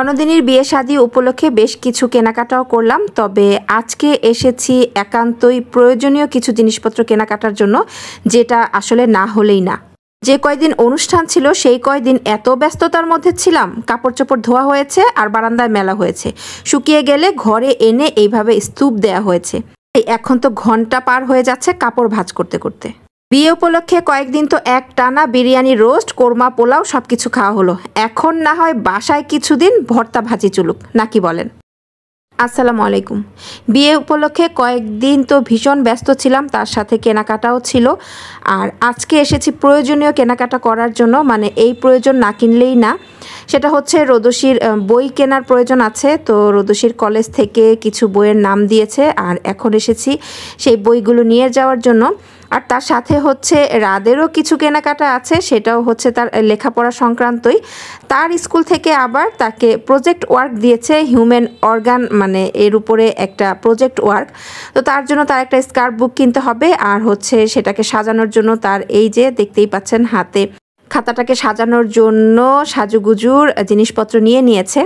জনদিনের বিয়ে শাদী উপলক্ষে বেশ কিছু কেনাকাটাও করলাম তবে আজকে এসেছি একান্তই প্রয়োজনীয় কিছু জিনিসপত্র কেনাকাটার জন্য যেটা আসলে না হলেই না যে কয়দিন অনুষ্ঠান ছিল সেই কয়দিন এত ব্যস্ততার মধ্যে ছিলাম কাপড় চোপড় ধোয়া হয়েছে আর বারান্দায় মেলা হয়েছে শুকিয়ে গেলে ঘরে এনে এইভাবে স্তূপ দেয়া হয়েছে এখন তো ঘন্টা পার হয়ে যাচ্ছে কাপড় ভাজ করতে করতে বিয়ে উপলক্ষে কয়েকদিন তো এক টানা বিরিয়ানি রোস্ট কোরমা পোলাও সব কিছু খাওয়া হলো এখন না হয় বাসায় কিছুদিন ভর্তা ভাজি চলুক নাকি বলেন আসসালামু আলাইকুম বিয়ে উপলক্ষে কয়েকদিন তো ভীষণ ব্যস্ত ছিলাম তার সাথে কেনাকাটাও ছিল আর আজকে এসেছি প্রয়োজনীয় কেনাকাটা করার জন্য মানে এই প্রয়োজন না কিনলেই না সেটা হচ্ছে রোদসীর বই কেনার প্রয়োজন আছে তো রোদসীর কলেজ থেকে কিছু বইয়ের নাম দিয়েছে আর এখন এসেছি সেই বইগুলো নিয়ে যাওয়ার জন্য আর তার সাথে হচ্ছে রাদেরও কিছু কেনাকাটা আছে সেটাও হচ্ছে তার লেখাপড়া সংক্রান্তই তার স্কুল থেকে আবার তাকে প্রজেক্ট ওয়ার্ক দিয়েছে হিউম্যান অর্গান মানে এর উপরে একটা প্রজেক্ট ওয়ার্ক তো তার জন্য তার একটা স্কার্ফ বুক কিনতে হবে আর হচ্ছে সেটাকে সাজানোর জন্য তার এই যে দেখতেই পাচ্ছেন হাতে খাতাটাকে সাজানোর জন্য সাজুগুজুর জিনিসপত্র নিয়ে নিয়েছে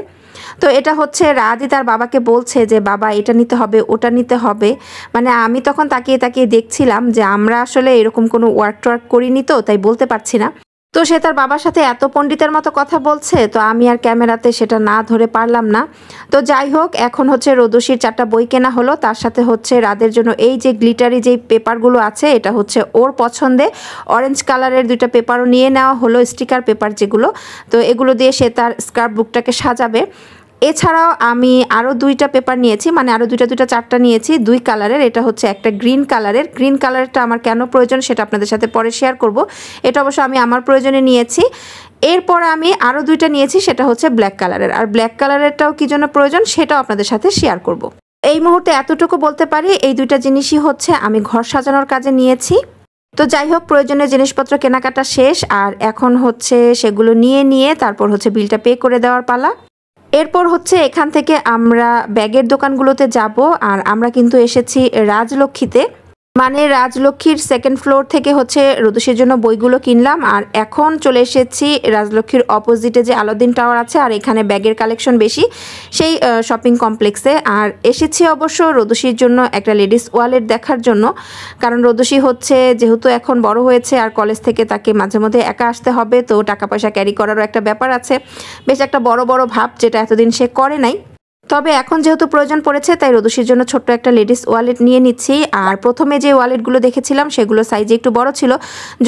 তো এটা হচ্ছে রাজি তার বাবাকে বলছে যে বাবা এটা নিতে হবে ওটা নিতে হবে মানে আমি তখন তাকিয়ে তাকিয়ে দেখছিলাম যে আমরা আসলে এরকম কোনো ওয়ার্ক টোয়ার্ক করিনি তো তাই বলতে পারছি না তো সে তার বাবার সাথে এত পণ্ডিতের মতো কথা বলছে তো আমি আর ক্যামেরাতে সেটা না ধরে পারলাম না তো যাই হোক এখন হচ্ছে রোদসির চারটা বই কেনা হলো তার সাথে হচ্ছে রাদের জন্য এই যে গ্লিটারি যেই পেপারগুলো আছে এটা হচ্ছে ওর পছন্দে অরেঞ্জ কালারের দুইটা পেপারও নিয়ে নেওয়া হলো স্টিকার পেপার যেগুলো তো এগুলো দিয়ে সে তার স্কার্ফ বুকটাকে সাজাবে এছাড়াও আমি আরও দুইটা পেপার নিয়েছি মানে আরও দুইটা দুইটা চারটা নিয়েছি দুই কালারের এটা হচ্ছে একটা গ্রিন কালারের গ্রিন কালারটা আমার কেন প্রয়োজন সেটা আপনাদের সাথে পরে শেয়ার করব এটা অবশ্য আমি আমার প্রয়োজনে নিয়েছি এরপর আমি আরও দুইটা নিয়েছি সেটা হচ্ছে ব্ল্যাক কালারের আর ব্ল্যাক কালারেরটাও কী জন্য প্রয়োজন সেটাও আপনাদের সাথে শেয়ার করব। এই মুহূর্তে এতটুকু বলতে পারি এই দুইটা জিনিসই হচ্ছে আমি ঘর সাজানোর কাজে নিয়েছি তো যাই হোক প্রয়োজনীয় জিনিসপত্র কেনাকাটা শেষ আর এখন হচ্ছে সেগুলো নিয়ে নিয়ে তারপর হচ্ছে বিলটা পে করে দেওয়ার পালা এরপর হচ্ছে এখান থেকে আমরা ব্যাগের দোকানগুলোতে যাব আর আমরা কিন্তু এসেছি রাজলক্ষ্মীতে মানে রাজলক্ষ্মীর সেকেন্ড ফ্লোর থেকে হচ্ছে রুদুষের জন্য বইগুলো কিনলাম আর এখন চলে এসেছি রাজলক্ষ্মীর অপোজিটে যে আলোদিন টাওয়ার আছে আর এখানে ব্যাগের কালেকশন বেশি সেই শপিং কমপ্লেক্সে আর এসেছি অবশ্য রদুষির জন্য একটা লেডিস ওয়ালেট দেখার জন্য কারণ রদুষি হচ্ছে যেহেতু এখন বড় হয়েছে আর কলেজ থেকে তাকে মাঝে মধ্যে একা আসতে হবে তো টাকা পয়সা ক্যারি করারও একটা ব্যাপার আছে বেশ একটা বড় বড় ভাব যেটা এতদিন সে করে নাই তবে এখন যেহেতু প্রয়োজন পড়েছে তাই রোদুষির জন্য ছোট্ট একটা লেডিস ওয়ালেট নিয়ে নিচ্ছি আর প্রথমে যে ওয়ালেটগুলো দেখেছিলাম সেগুলো সাইজে একটু বড় ছিল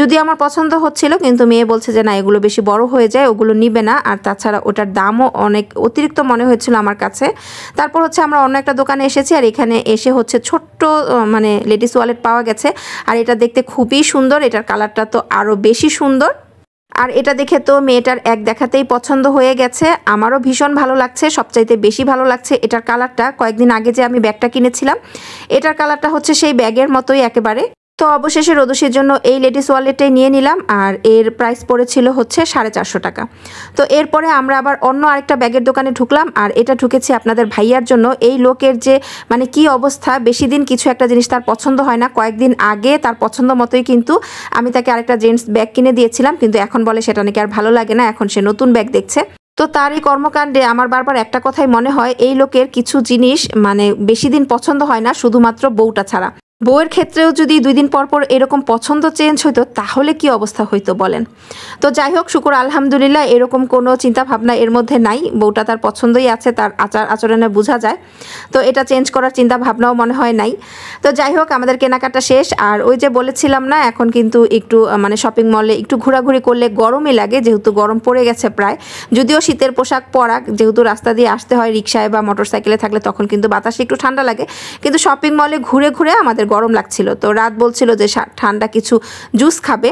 যদি আমার পছন্দ হচ্ছিল কিন্তু মেয়ে বলছে যে না এগুলো বেশি বড় হয়ে যায় ওগুলো নিবে না আর তাছাড়া ওটার দামও অনেক অতিরিক্ত মনে হয়েছিল আমার কাছে তারপর হচ্ছে আমরা অন্য একটা দোকানে এসেছি আর এখানে এসে হচ্ছে ছোট্ট মানে লেডিস ওয়ালেট পাওয়া গেছে আর এটা দেখতে খুবই সুন্দর এটার কালারটা তো আরও বেশি সুন্দর আর এটা দেখে তো মেয়েটার এক দেখাতেই পছন্দ হয়ে গেছে আমারও ভীষণ ভালো লাগছে সবচাইতে বেশি ভালো লাগছে এটার কালারটা কয়েকদিন আগে যে আমি ব্যাগটা কিনেছিলাম এটার কালারটা হচ্ছে সেই ব্যাগের মতোই একেবারে তো অবশেষে রোদসির জন্য এই লেডিস ওয়ালেটটাই নিয়ে নিলাম আর এর প্রাইস পড়েছিল হচ্ছে সাড়ে চারশো টাকা তো এরপরে আমরা আবার অন্য আরেকটা ব্যাগের দোকানে ঢুকলাম আর এটা ঢুকেছি আপনাদের ভাইয়ার জন্য এই লোকের যে মানে কি অবস্থা বেশি দিন কিছু একটা জিনিস তার পছন্দ হয় না কয়েকদিন আগে তার পছন্দ মতোই কিন্তু আমি তাকে আরেকটা জেন্টস ব্যাগ কিনে দিয়েছিলাম কিন্তু এখন বলে সেটা নাকি আর ভালো লাগে না এখন সে নতুন ব্যাগ দেখছে তো তার এই কর্মকাণ্ডে আমার বারবার একটা কথাই মনে হয় এই লোকের কিছু জিনিস মানে বেশি দিন পছন্দ হয় না শুধুমাত্র বউটা ছাড়া বউয়ের ক্ষেত্রেও যদি দুই দিন পর পর এরকম পছন্দ চেঞ্জ হইতো তাহলে কি অবস্থা হইতো বলেন তো যাই হোক শুকুর আলহামদুলিল্লাহ এরকম কোনো চিন্তা ভাবনা এর মধ্যে নাই বউটা তার পছন্দই আছে তার আচার আচরণে বোঝা যায় তো এটা চেঞ্জ করার চিন্তা ভাবনাও মনে হয় নাই তো যাই হোক আমাদের কেনাকাটা শেষ আর ওই যে বলেছিলাম না এখন কিন্তু একটু মানে শপিং মলে একটু ঘোরাঘুরি করলে গরমই লাগে যেহেতু গরম পড়ে গেছে প্রায় যদিও শীতের পোশাক পরাক যেহেতু রাস্তা দিয়ে আসতে হয় রিক্সায় বা মোটরসাইকেলে থাকলে তখন কিন্তু বাতাসে একটু ঠান্ডা লাগে কিন্তু শপিং মলে ঘুরে ঘুরে আমাদের গরম লাগছিল তো রাত বলছিল যে ঠান্ডা কিছু জুস খাবে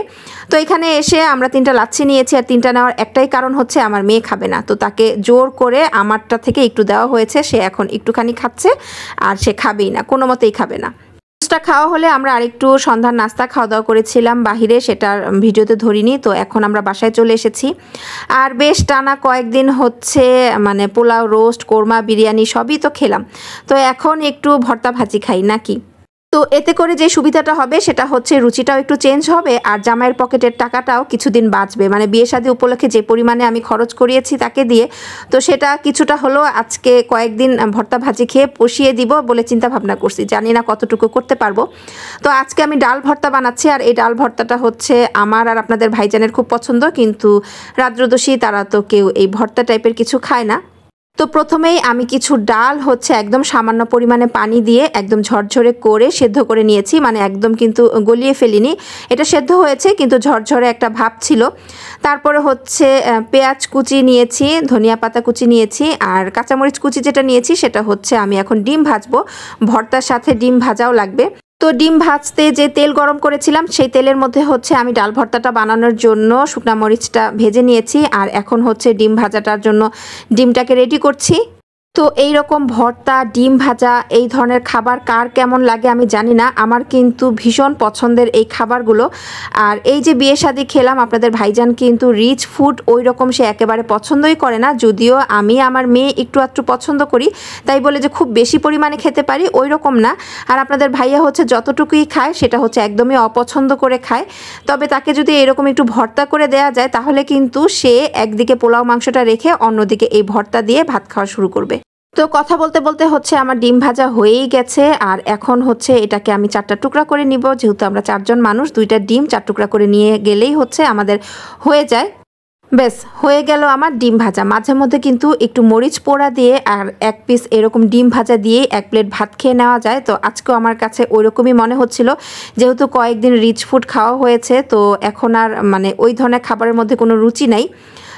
তো এখানে এসে আমরা তিনটা লাচ্ছি নিয়েছি আর তিনটা নেওয়ার একটাই কারণ হচ্ছে আমার মেয়ে খাবে না তো তাকে জোর করে আমারটা থেকে একটু দেওয়া হয়েছে সে এখন একটুখানি খাচ্ছে আর সে খাবেই না কোনো মতেই খাবে না জুসটা খাওয়া হলে আমরা আরেকটু সন্ধ্যার নাস্তা খাওয়া দাওয়া করেছিলাম বাহিরে সেটার ভিডিওতে ধরিনি তো এখন আমরা বাসায় চলে এসেছি আর বেশ টানা কয়েকদিন হচ্ছে মানে পোলাও রোস্ট কোরমা বিরিয়ানি সবই তো খেলাম তো এখন একটু ভর্তা ভাজি খাই নাকি তো এতে করে যে সুবিধাটা হবে সেটা হচ্ছে রুচিটাও একটু চেঞ্জ হবে আর জামাইয়ের পকেটের টাকাটাও কিছুদিন বাঁচবে মানে বিয়ে শাদী উপলক্ষে যে পরিমাণে আমি খরচ করিয়েছি তাকে দিয়ে তো সেটা কিছুটা হলো আজকে কয়েকদিন ভর্তা ভাজি খেয়ে পুষিয়ে দিব বলে চিন্তা ভাবনা করছি জানি না কতটুকু করতে পারবো তো আজকে আমি ডাল ভর্তা বানাচ্ছি আর এই ডাল ভর্তাটা হচ্ছে আমার আর আপনাদের ভাইজানের খুব পছন্দ কিন্তু রাদ্রদোষী তারা তো কেউ এই ভর্তা টাইপের কিছু খায় না তো প্রথমেই আমি কিছু ডাল হচ্ছে একদম সামান্য পরিমাণে পানি দিয়ে একদম ঝরঝরে করে সেদ্ধ করে নিয়েছি মানে একদম কিন্তু গলিয়ে ফেলিনি এটা সেদ্ধ হয়েছে কিন্তু ঝরঝরে একটা ভাব ছিল তারপরে হচ্ছে পেঁয়াজ কুচি নিয়েছি ধনিয়া পাতা কুচি নিয়েছি আর কাঁচামরিচ কুচি যেটা নিয়েছি সেটা হচ্ছে আমি এখন ডিম ভাজবো ভর্তার সাথে ডিম ভাজাও লাগবে তো ডিম ভাজতে যে তেল গরম করেছিলাম সেই তেলের মধ্যে হচ্ছে আমি ডাল ভর্তাটা বানানোর জন্য শুকনা মরিচটা ভেজে নিয়েছি আর এখন হচ্ছে ডিম ভাজাটার জন্য ডিমটাকে রেডি করছি তো এই রকম ভর্তা ডিম ভাজা এই ধরনের খাবার কার কেমন লাগে আমি জানি না আমার কিন্তু ভীষণ পছন্দের এই খাবারগুলো আর এই যে বিয়ে শাদি খেলাম আপনাদের ভাইজান কিন্তু রিচ ফুড ওই রকম সে একেবারে পছন্দই করে না যদিও আমি আমার মেয়ে একটু আধটু পছন্দ করি তাই বলে যে খুব বেশি পরিমাণে খেতে পারি ওই রকম না আর আপনাদের ভাইয়া হচ্ছে যতটুকুই খায় সেটা হচ্ছে একদমই অপছন্দ করে খায় তবে তাকে যদি এরকম একটু ভর্তা করে দেয়া যায় তাহলে কিন্তু সে একদিকে পোলাও মাংসটা রেখে অন্যদিকে এই ভর্তা দিয়ে ভাত খাওয়া শুরু করবে তো কথা বলতে বলতে হচ্ছে আমার ডিম ভাজা হয়েই গেছে আর এখন হচ্ছে এটাকে আমি চারটা টুকরা করে নিব যেহেতু আমরা চারজন মানুষ দুইটা ডিম চার টুকরা করে নিয়ে গেলেই হচ্ছে আমাদের হয়ে যায় বেশ হয়ে গেল আমার ডিম ভাজা মাঝে মধ্যে কিন্তু একটু মরিচ পোড়া দিয়ে আর এক পিস এরকম ডিম ভাজা দিয়ে এক প্লেট ভাত খেয়ে নেওয়া যায় তো আজকেও আমার কাছে ওইরকমই মনে হচ্ছিল যেহেতু কয়েকদিন রিচ ফুড খাওয়া হয়েছে তো এখন আর মানে ওই ধরনের খাবারের মধ্যে কোনো রুচি নাই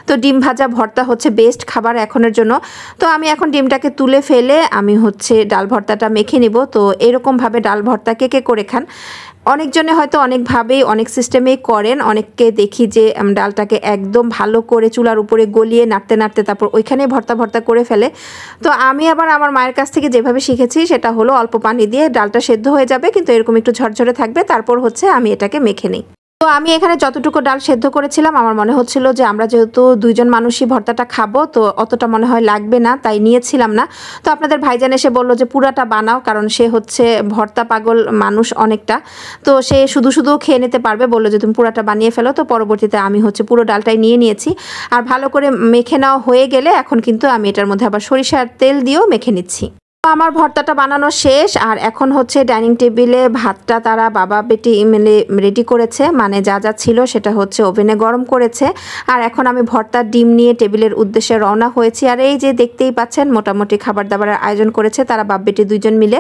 তো ডিম ভাজা ভর্তা হচ্ছে বেস্ট খাবার এখনের জন্য তো আমি এখন ডিমটাকে তুলে ফেলে আমি হচ্ছে ডাল ভর্তাটা মেখে নিব তো এরকমভাবে ডাল ভর্তা কে কে করে খান অনেকজনে হয়তো অনেকভাবেই অনেক সিস্টেমেই করেন অনেককে দেখি যে ডালটাকে একদম ভালো করে চুলার উপরে গলিয়ে নাড়তে নাড়তে তারপর ওইখানে ভর্তা ভর্তা করে ফেলে তো আমি আবার আমার মায়ের কাছ থেকে যেভাবে শিখেছি সেটা হলো অল্প পানি দিয়ে ডালটা সেদ্ধ হয়ে যাবে কিন্তু এরকম একটু ঝরঝরে থাকবে তারপর হচ্ছে আমি এটাকে মেখে নিই তো আমি এখানে যতটুকু ডাল সেদ্ধ করেছিলাম আমার মনে হচ্ছিল যে আমরা যেহেতু দুইজন মানুষই ভর্তাটা খাবো তো অতটা মনে হয় লাগবে না তাই নিয়েছিলাম না তো আপনাদের ভাইজান এসে বলল যে পুরাটা বানাও কারণ সে হচ্ছে ভর্তা পাগল মানুষ অনেকটা তো সে শুধু শুধু খেয়ে নিতে পারবে বললো যে তুমি পুরাটা বানিয়ে ফেলো তো পরবর্তীতে আমি হচ্ছে পুরো ডালটাই নিয়ে নিয়েছি আর ভালো করে মেখে নেওয়া হয়ে গেলে এখন কিন্তু আমি এটার মধ্যে আবার সরিষার তেল দিয়েও মেখে নিচ্ছি আমার ভর্তাটা বানানো শেষ আর এখন হচ্ছে ডাইনিং টেবিলে ভাতটা তারা বাবা বেটি মিলে রেডি করেছে মানে যা যা ছিল সেটা হচ্ছে ওভেনে গরম করেছে আর এখন আমি ভর্তার ডিম নিয়ে টেবিলের উদ্দেশ্যে রওনা হয়েছি আর এই যে দেখতেই পাচ্ছেন মোটামুটি খাবার দাবারের আয়োজন করেছে তারা বাপ বেটি দুজন মিলে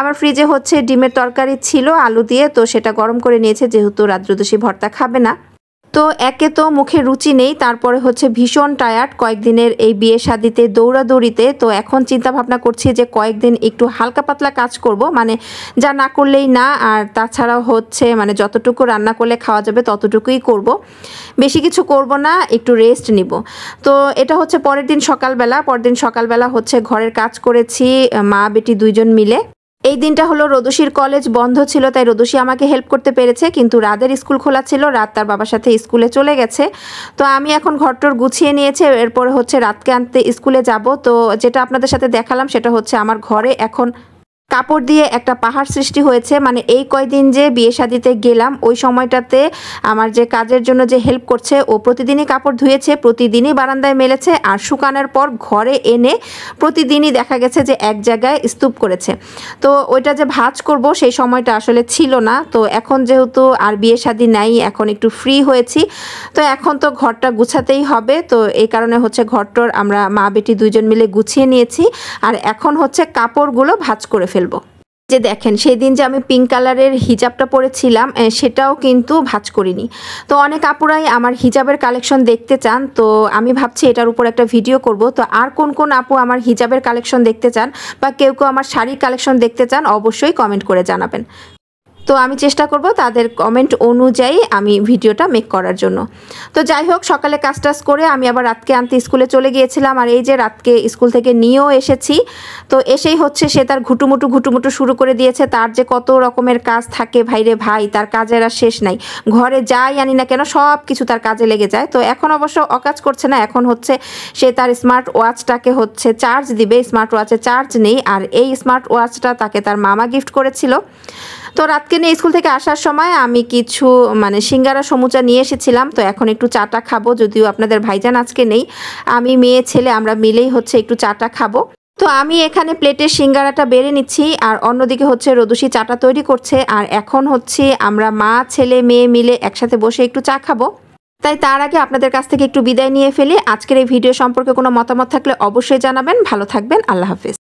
আমার ফ্রিজে হচ্ছে ডিমের তরকারি ছিল আলু দিয়ে তো সেটা গরম করে নিয়েছে যেহেতু রাদ্রদোষী ভর্তা খাবে না তো একে তো মুখে রুচি নেই তারপরে হচ্ছে ভীষণ টায়ার্ড কয়েকদিনের এই বিয়ে শাদিতে দৌড়াদৌড়িতে তো এখন চিন্তা ভাবনা করছি যে কয়েকদিন একটু হালকা পাতলা কাজ করব মানে যা না করলেই না আর তাছাড়াও হচ্ছে মানে যতটুকু রান্না করলে খাওয়া যাবে ততটুকুই করব বেশি কিছু করব না একটু রেস্ট নিব তো এটা হচ্ছে পরের দিন সকালবেলা পরের দিন সকালবেলা হচ্ছে ঘরের কাজ করেছি মা বেটি দুইজন মিলে এই দিনটা হলো রোদসির কলেজ বন্ধ ছিল তাই রোদসি আমাকে হেল্প করতে পেরেছে কিন্তু রাদের স্কুল খোলা ছিল রাত তার বাবার সাথে স্কুলে চলে গেছে তো আমি এখন ঘরটোর গুছিয়ে নিয়েছে এরপরে হচ্ছে রাতকে আনতে স্কুলে যাব তো যেটা আপনাদের সাথে দেখালাম সেটা হচ্ছে আমার ঘরে এখন কাপড় দিয়ে একটা পাহাড় সৃষ্টি হয়েছে মানে এই কয়দিন যে বিয়ে শাদিতে গেলাম ওই সময়টাতে আমার যে কাজের জন্য যে হেল্প করছে ও প্রতিদিনই কাপড় ধুয়েছে প্রতিদিনই বারান্দায় মেলেছে আর শুকানোর পর ঘরে এনে প্রতিদিনই দেখা গেছে যে এক জায়গায় স্তূপ করেছে তো ওইটা যে ভাজ করব সেই সময়টা আসলে ছিল না তো এখন যেহেতু আর বিয়ে শাদি নাই এখন একটু ফ্রি হয়েছি তো এখন তো ঘরটা গুছাতেই হবে তো এই কারণে হচ্ছে ঘরটর আমরা মা বেটি দুজন মিলে গুছিয়ে নিয়েছি আর এখন হচ্ছে কাপড়গুলো ভাজ করে ফেলবো যে দেখেন সেই দিন যে আমি পিঙ্ক কালারের হিজাবটা পরেছিলাম সেটাও কিন্তু ভাজ করিনি তো অনেক আপুরাই আমার হিজাবের কালেকশন দেখতে চান তো আমি ভাবছি এটার উপর একটা ভিডিও করব তো আর কোন কোন আপু আমার হিজাবের কালেকশন দেখতে চান বা কেউ কেউ আমার শাড়ির কালেকশন দেখতে চান অবশ্যই কমেন্ট করে জানাবেন তো আমি চেষ্টা করব তাদের কমেন্ট অনুযায়ী আমি ভিডিওটা মেক করার জন্য তো যাই হোক সকালে কাজ টাজ করে আমি আবার রাতকে আনতে স্কুলে চলে গিয়েছিলাম আর এই যে রাতকে স্কুল থেকে নিয়েও এসেছি তো এসেই হচ্ছে সে তার ঘুটুমুটু ঘুটুমুটু শুরু করে দিয়েছে তার যে কত রকমের কাজ থাকে ভাইরে ভাই তার কাজের আর শেষ নাই ঘরে যাই আনি না কেন সব কিছু তার কাজে লেগে যায় তো এখন অবশ্য অকাজ করছে না এখন হচ্ছে সে তার স্মার্ট ওয়াচটাকে হচ্ছে চার্জ দিবে স্মার্ট ওয়াচে চার্জ নেই আর এই স্মার্ট ওয়াচটা তাকে তার মামা গিফট করেছিল তো রাতকে নিয়ে স্কুল থেকে আসার সময় আমি কিছু মানে সিঙ্গারা সমুচা নিয়ে এসেছিলাম তো এখন একটু চাটা খাবো যদিও আপনাদের ভাইজান আজকে নেই আমি মেয়ে ছেলে আমরা মিলেই হচ্ছে একটু চাটা খাবো তো আমি এখানে প্লেটের সিঙ্গারাটা বেড়ে নিচ্ছি আর অন্যদিকে হচ্ছে রদুষি চাটা তৈরি করছে আর এখন হচ্ছে আমরা মা ছেলে মেয়ে মিলে একসাথে বসে একটু চা খাবো তাই তার আগে আপনাদের কাছ থেকে একটু বিদায় নিয়ে ফেলি আজকের এই ভিডিও সম্পর্কে কোনো মতামত থাকলে অবশ্যই জানাবেন ভালো থাকবেন আল্লাহ হাফিজ